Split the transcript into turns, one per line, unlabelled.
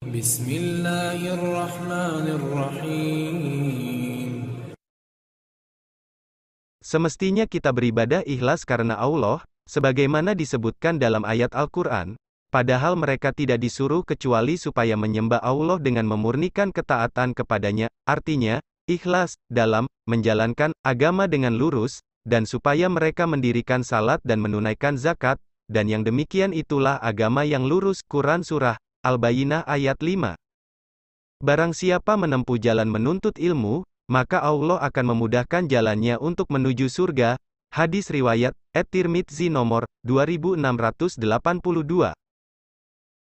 Bismillahirrahmanirrahim.
Semestinya kita beribadah ikhlas karena Allah, sebagaimana disebutkan dalam ayat Al-Quran, padahal mereka tidak disuruh kecuali supaya menyembah Allah dengan memurnikan ketaatan kepadanya, artinya, ikhlas, dalam, menjalankan, agama dengan lurus, dan supaya mereka mendirikan salat dan menunaikan zakat, dan yang demikian itulah agama yang lurus, Quran Surah Al-Bayyinah ayat 5. Barang siapa menempuh jalan menuntut ilmu, maka Allah akan memudahkan jalannya untuk menuju surga. Hadis riwayat At-Tirmidzi nomor 2682.